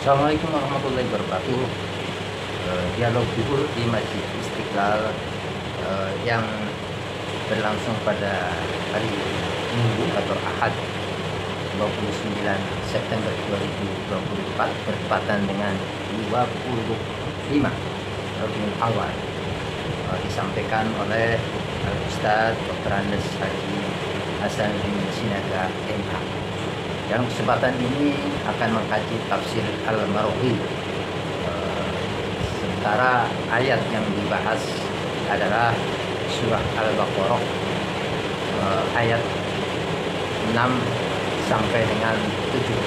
Assalamualaikum warahmatullahi wabarakatuh iya. eh, Dialog Zuhur di Masjid Istiqlal eh, yang berlangsung pada hari Minggu atau Ahad 29 September 2024 bertepatan dengan 25 Rabiul Awal eh, disampaikan oleh Ustaz Dr. Andes Haji Hasan bin Sinaga MH. Dalam kesempatan ini akan mengkaji tafsir Al-Maruhi Sementara ayat yang dibahas adalah surah Al-Baqarah eh, Ayat 6 sampai dengan 7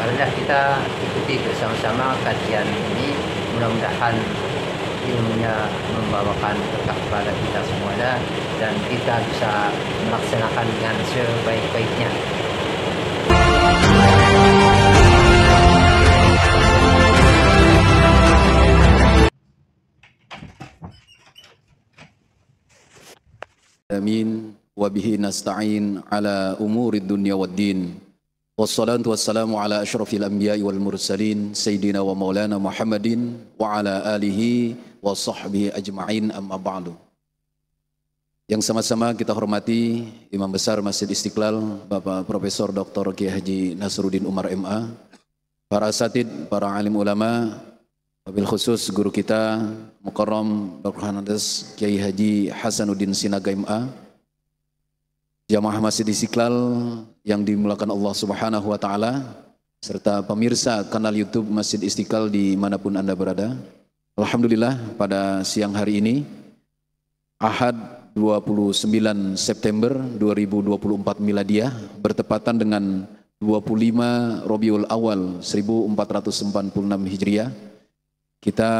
Marilah kita ikuti bersama-sama kajian ini Mudah-mudahan ilmunya membawakan berkah kepada kita semuanya Dan kita bisa melaksanakan dengan sebaik-baiknya alamin wa bihi nasta'in ala umuri dunya waddin. Wassalatu wassalamu ala asyrafil anbiya'i wal mursalin sayyidina wa maulana Muhammadin wa ala alihi wa sahbihi ajma'in amma ba'du. Yang sama-sama kita hormati Imam Besar Masjid Istiqlal Bapak Profesor Dr. Kiai Haji Nasruddin Umar MA, para asatid, para alim ulama, Wabil khusus guru kita Mukarram Berhanades Kiai Haji Hasanuddin Sinaga MA Jamaah Masjid Istiqlal yang dimulakan Allah Subhanahu wa taala serta pemirsa kanal YouTube Masjid Istiqlal di manapun Anda berada. Alhamdulillah pada siang hari ini Ahad 29 September 2024 miladiah bertepatan dengan 25 Robiul Awal 1446 Hijriah kita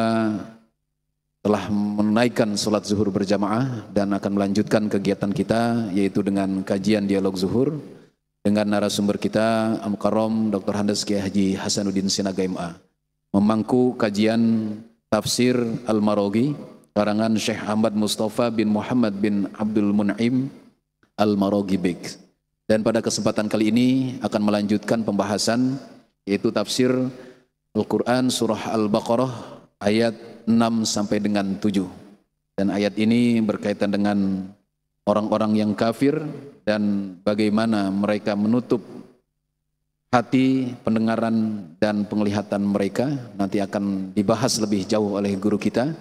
telah menaikkan sholat zuhur berjamaah dan akan melanjutkan kegiatan kita yaitu dengan kajian dialog zuhur dengan narasumber kita Amkarom Dr. Handes Kiai Haji Hasanuddin Sinaga MA memangku kajian tafsir Al-Marogi karangan Syekh Ahmad Mustafa bin Muhammad bin Abdul Munaim Al-Marogi Bik. Dan pada kesempatan kali ini akan melanjutkan pembahasan yaitu tafsir Al-Quran surah Al-Baqarah ayat 6 sampai dengan 7 dan ayat ini berkaitan dengan orang-orang yang kafir dan bagaimana mereka menutup hati, pendengaran dan penglihatan mereka nanti akan dibahas lebih jauh oleh guru kita.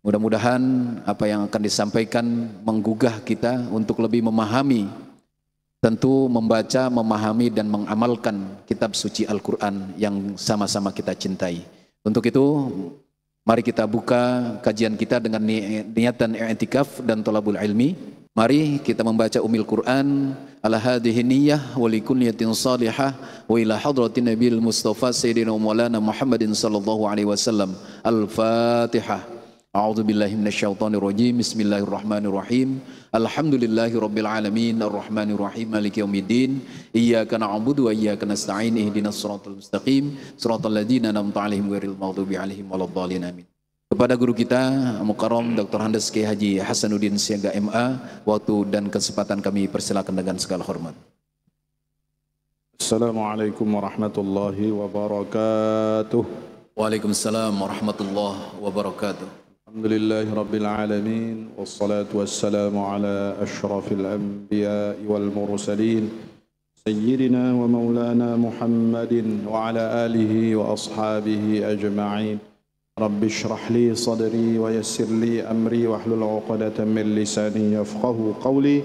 Mudah-mudahan apa yang akan disampaikan menggugah kita untuk lebih memahami tentu membaca, memahami dan mengamalkan kitab suci Al-Qur'an yang sama-sama kita cintai. Untuk itu mari kita buka kajian kita dengan ni niatan i'tikaf dan tolabul ilmi. Mari kita membaca umil Quran ala hadhihi niyyah wa likunyatin salihah wa ila hadratin nabil mustafa sayyidina maulana Muhammadin sallallahu alaihi wasallam. Al-Fatihah. A'udzu billahi minasyaitonir rajim. Bismillahirrahmanirrahim. Alhamdulillahi Rabbil Alamin Ar-Rahmanir Rahim Maliki Yawmiddin Iyaka na'budu wa iyaka nasta'in Ihdinas suratul mustaqim Siratal ladzina an'amta 'alaihim ghairil maghdubi 'alaihim waladdallin amin kepada guru kita Mukarram Dr. Handes K. Haji Hasanuddin Siaga MA waktu dan kesempatan kami persilakan dengan segala hormat Assalamualaikum warahmatullahi wabarakatuh Waalaikumsalam warahmatullahi wabarakatuh الحمد لله رب العالمين والصلاة والسلام على أشرف الأنبياء والمرسلين سيدنا ومولانا محمد وعلى آله وأصحابه أجمعين رب اشرح لي صدري ويسر لي أمري واحلل عقدة من لساني يفقه قولي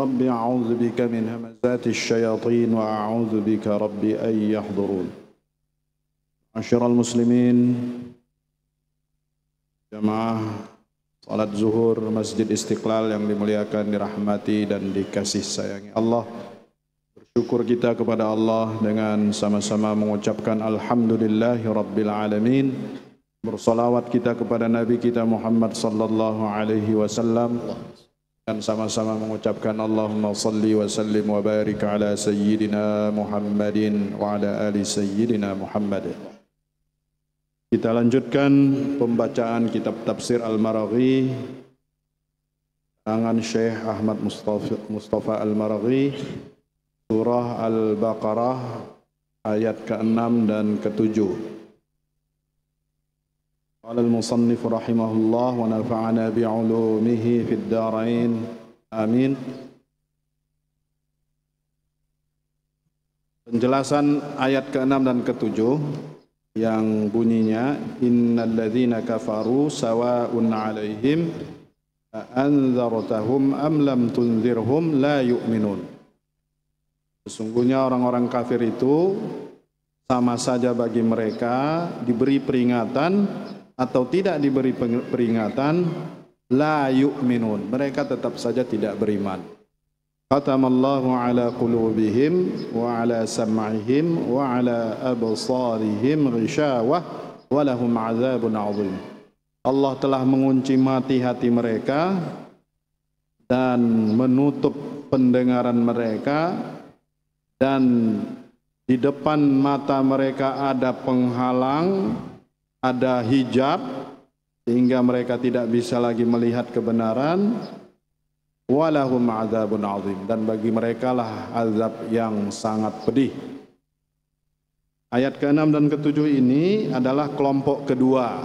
رب أعوذ بك من همزات الشياطين وأعوذ بك رب أن يحضرون عشر المسلمين Jamaah salat zuhur Masjid Istiqlal yang dimuliakan dirahmati dan dikasih sayangi Allah. Bersyukur kita kepada Allah dengan sama-sama mengucapkan alhamdulillahirabbil alamin. Bersolawat kita kepada Nabi kita Muhammad sallallahu alaihi wasallam dan sama-sama mengucapkan Allahumma salli wa sallim wa barik ala sayyidina Muhammadin wa ala ali sayyidina Muhammadin. Kita lanjutkan pembacaan kitab tafsir Al-Maraghi tangan Syekh Ahmad Mustafa, Mustafa Al-Maraghi surah Al-Baqarah ayat ke-6 dan ke-7. Qala al-musannif rahimahullah wa nafa'ana bi'ulumihi fid darain. Amin. Penjelasan ayat ke-6 dan ke-7 yang bunyinya innalladzina kafaru sawaun 'alaihim anzartahum am lam tunzirhum la yu'minun Sesungguhnya orang-orang kafir itu sama saja bagi mereka diberi peringatan atau tidak diberi peringatan la yu'minun mereka tetap saja tidak beriman ختم الله على قلوبهم وعلى سمعهم وعلى أبصارهم غشاوة ولهم عذاب عظيم Allah telah mengunci mati hati mereka dan menutup pendengaran mereka dan di depan mata mereka ada penghalang, ada hijab sehingga mereka tidak bisa lagi melihat kebenaran walahum adzabun azim dan bagi mereka lah azab yang sangat pedih. Ayat ke-6 dan ke-7 ini adalah kelompok kedua.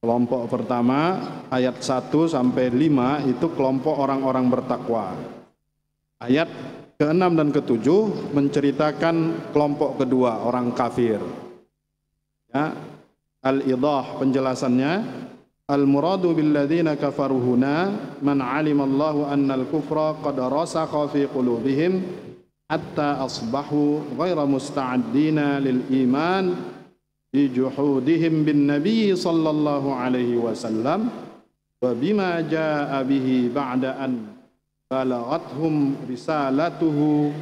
Kelompok pertama ayat 1 sampai 5 itu kelompok orang-orang bertakwa. Ayat ke-6 dan ke-7 menceritakan kelompok kedua orang kafir. Ya, Al-Idah penjelasannya المراد بالذين كفروا هنا من علم الله أن الكفر قد رسخ في قلوبهم حتى أصبحوا غير مستعدين للإيمان بجحودهم بالنبي صلى الله عليه وسلم وبما جاء به بعد أن بلغتهم رسالته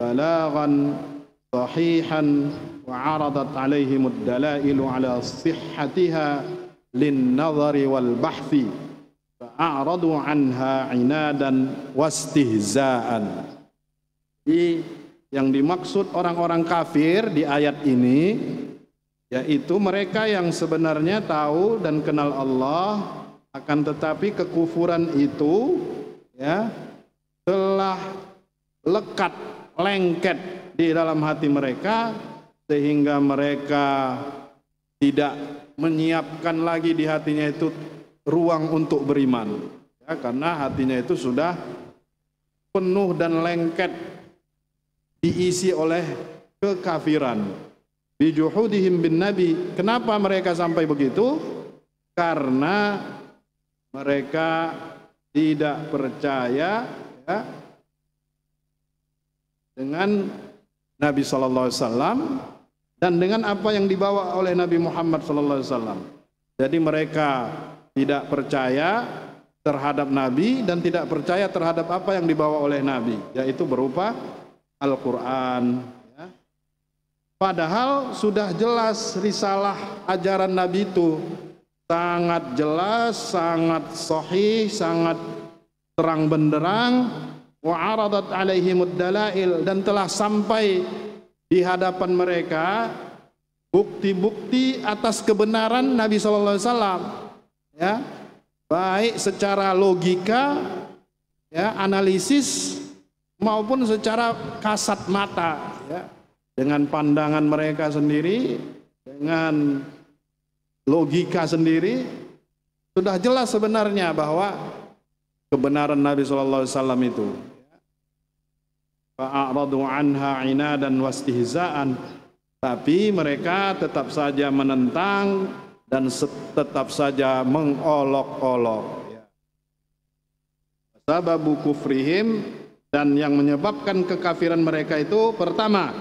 بلاغا صحيحا وعرضت عليهم الدلائل على صحتها للنظر wal bahthi fa'aradu anha inadan wastihza'an jadi yang dimaksud orang-orang kafir di ayat ini yaitu mereka yang sebenarnya tahu dan kenal Allah akan tetapi kekufuran itu ya telah lekat lengket di dalam hati mereka sehingga mereka tidak menyiapkan lagi di hatinya itu ruang untuk beriman. Ya, karena hatinya itu sudah penuh dan lengket diisi oleh kekafiran. Bijuhudihim bin Nabi. Kenapa mereka sampai begitu? Karena mereka tidak percaya ya, dengan Nabi Shallallahu Alaihi Wasallam dan dengan apa yang dibawa oleh Nabi Muhammad sallallahu alaihi wasallam. Jadi mereka tidak percaya terhadap nabi dan tidak percaya terhadap apa yang dibawa oleh nabi, yaitu berupa Al-Qur'an. Ya. Padahal sudah jelas risalah ajaran nabi itu sangat jelas, sangat sahih, sangat terang benderang wa aradat alaihimud dalail dan telah sampai di hadapan mereka bukti-bukti atas kebenaran Nabi Shallallahu Alaihi Wasallam, ya baik secara logika, ya analisis maupun secara kasat mata, ya dengan pandangan mereka sendiri, dengan logika sendiri sudah jelas sebenarnya bahwa kebenaran Nabi Shallallahu Alaihi Wasallam itu fa'aradu anha inadan wastihza'an tapi mereka tetap saja menentang dan tetap saja mengolok-olok ya. sababu kufrihim dan yang menyebabkan kekafiran mereka itu pertama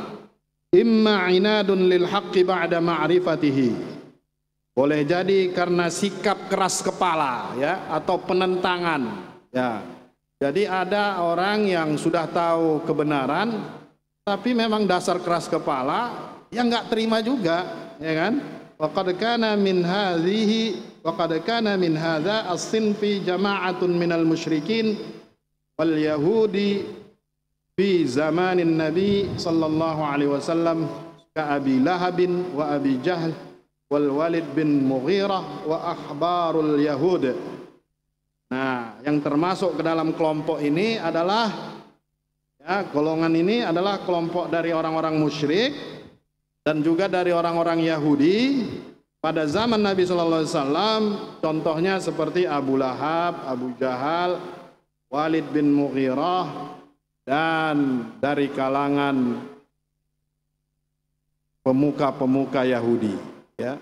imma inadun lil haqqi ba'da ma'rifatihi boleh jadi karena sikap keras kepala ya atau penentangan ya jadi ada orang yang sudah tahu kebenaran, tapi memang dasar keras kepala yang nggak terima juga, ya kan? Waqad kana min hadhihi waqad kana min hadza as-sinfi jama'atun al musyrikin wal yahudi fi zamanin nabi sallallahu alaihi wasallam ka abi lahabin wa abi jahl wal walid bin mughirah wa akhbarul Yahudi. Nah, yang termasuk ke dalam kelompok ini adalah ya, golongan ini adalah kelompok dari orang-orang musyrik dan juga dari orang-orang Yahudi pada zaman Nabi Shallallahu Alaihi Wasallam. Contohnya seperti Abu Lahab, Abu Jahal, Walid bin Mughirah dan dari kalangan pemuka-pemuka Yahudi. Ya.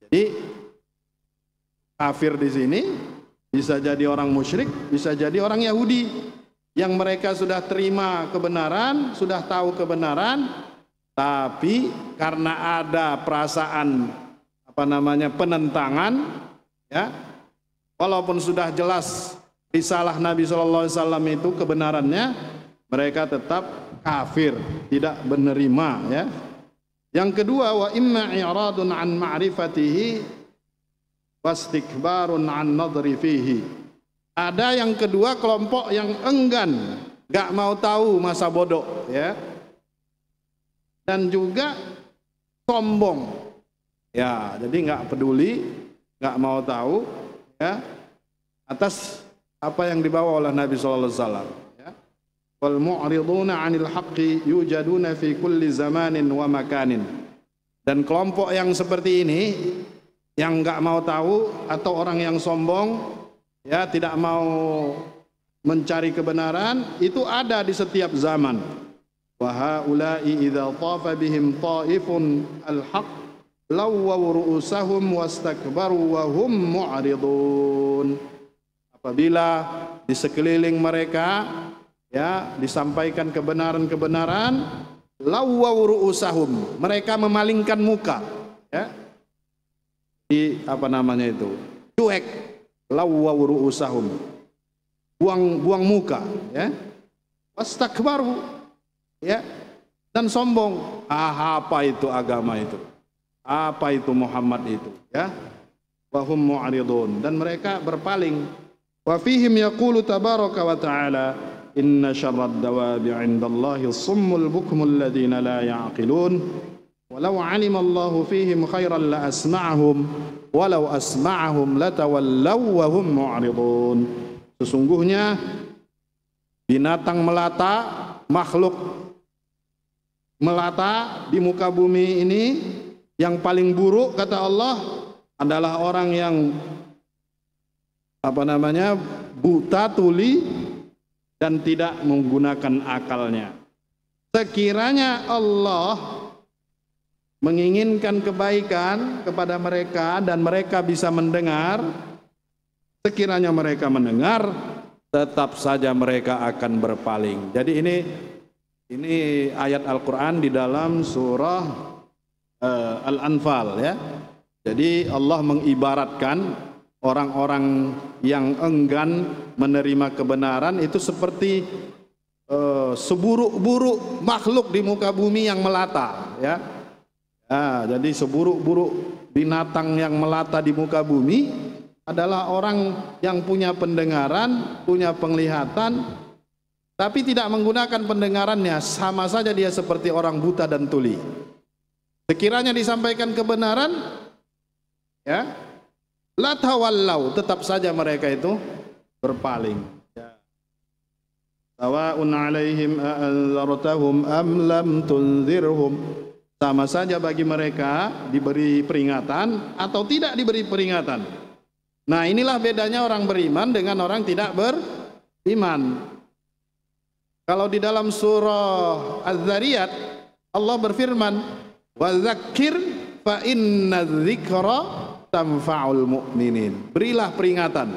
Jadi kafir di sini bisa jadi orang musyrik, bisa jadi orang Yahudi yang mereka sudah terima kebenaran, sudah tahu kebenaran, tapi karena ada perasaan apa namanya penentangan, ya, walaupun sudah jelas risalah Nabi Shallallahu Alaihi Wasallam itu kebenarannya, mereka tetap kafir, tidak menerima, ya. Yang kedua wa imma i'radun an ma'rifatihi wastikbarun an nadri fihi. Ada yang kedua kelompok yang enggan, gak mau tahu masa bodoh ya. Dan juga sombong. Ya, jadi gak peduli, gak mau tahu ya atas apa yang dibawa oleh Nabi sallallahu alaihi wasallam. Ya. Wal mu'riduna 'anil haqqi yujaduna fi kulli zamanin wa makanin. Dan kelompok yang seperti ini yang nggak mau tahu atau orang yang sombong ya tidak mau mencari kebenaran itu ada di setiap zaman idza tafa bihim ta'ifun al-haq ru'usahum wastakbaru wa hum apabila di sekeliling mereka ya disampaikan kebenaran-kebenaran mereka memalingkan muka ya di apa namanya itu cuek lawawuru usahum buang buang muka ya pastak baru ya dan sombong ah apa itu agama itu apa itu Muhammad itu ya wahum mu'ridun dan mereka berpaling wa fihim yaqulu tabaraka wa ta'ala inna syarrad dawabi 'indallahi summul bukmul ladina la ya'qilun Walau علم fihim khairan la asma'ahum walau asma'ahum latawallaw wa hum Sesungguhnya binatang melata, makhluk melata di muka bumi ini yang paling buruk kata Allah adalah orang yang apa namanya buta tuli dan tidak menggunakan akalnya. Sekiranya Allah menginginkan kebaikan kepada mereka dan mereka bisa mendengar, sekiranya mereka mendengar, tetap saja mereka akan berpaling. Jadi ini ini ayat Al-Qur'an di dalam surah uh, Al-Anfal ya. Jadi Allah mengibaratkan orang-orang yang enggan menerima kebenaran itu seperti uh, seburuk-buruk makhluk di muka bumi yang melata ya Ah, jadi seburuk-buruk binatang yang melata di muka bumi adalah orang yang punya pendengaran, punya penglihatan, tapi tidak menggunakan pendengarannya, sama saja dia seperti orang buta dan tuli. Sekiranya disampaikan kebenaran, ya, latawallau tetap saja mereka itu berpaling. Ya. Sawaun alaihim a'anzartahum am lam tunzirhum sama saja bagi mereka diberi peringatan atau tidak diberi peringatan. Nah, inilah bedanya orang beriman dengan orang tidak beriman. Kalau di dalam surah Az-Zariyat Allah berfirman, "Wa dzakir fa inna dzikra tanfa'ul mu'minin." Berilah peringatan.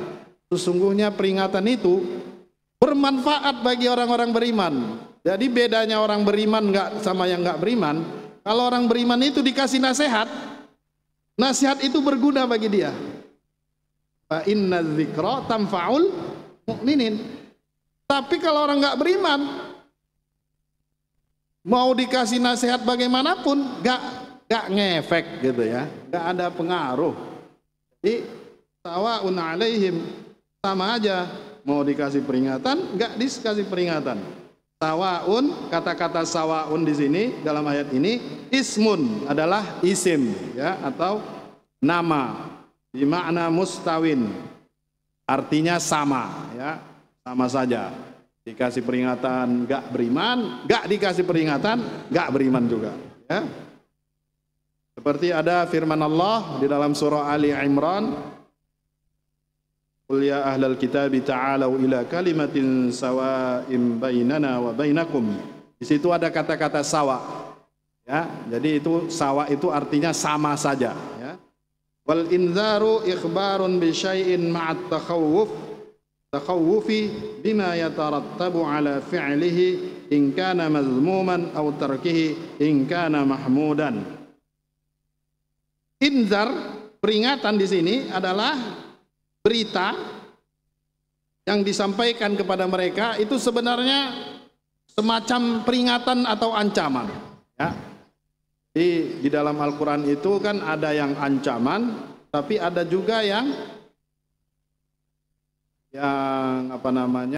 Sesungguhnya peringatan itu bermanfaat bagi orang-orang beriman. Jadi bedanya orang beriman nggak sama yang nggak beriman, kalau orang beriman itu dikasih nasihat, nasihat itu berguna bagi dia. Fa inna dzikra tamfaul mukminin. Tapi kalau orang nggak beriman, mau dikasih nasihat bagaimanapun, nggak nggak ngefek gitu ya, nggak ada pengaruh. Jadi tawaun alaihim sama aja mau dikasih peringatan, nggak dikasih peringatan. Sawaun, kata-kata sawaun di sini dalam ayat ini ismun adalah isim ya atau nama di makna mustawin. Artinya sama ya, sama saja. Dikasih peringatan gak beriman, gak dikasih peringatan gak beriman juga ya. Seperti ada firman Allah di dalam surah Ali Imran قل يا أهل الكتاب تعالوا إلى كلمة سواء بيننا وبينكم di situ ada kata-kata sawa ya jadi itu sawa itu artinya sama saja ya wal inzaru ikhbarun bi syai'in ma'at takhawuf takhawufi bima yatarattabu ala fi'lihi in kana mazmuman aw tarkihi in kana mahmudan inzar peringatan di sini adalah berita yang disampaikan kepada mereka itu sebenarnya semacam peringatan atau ancaman. Ya. Di, di dalam Al-Quran itu kan ada yang ancaman, tapi ada juga yang yang apa namanya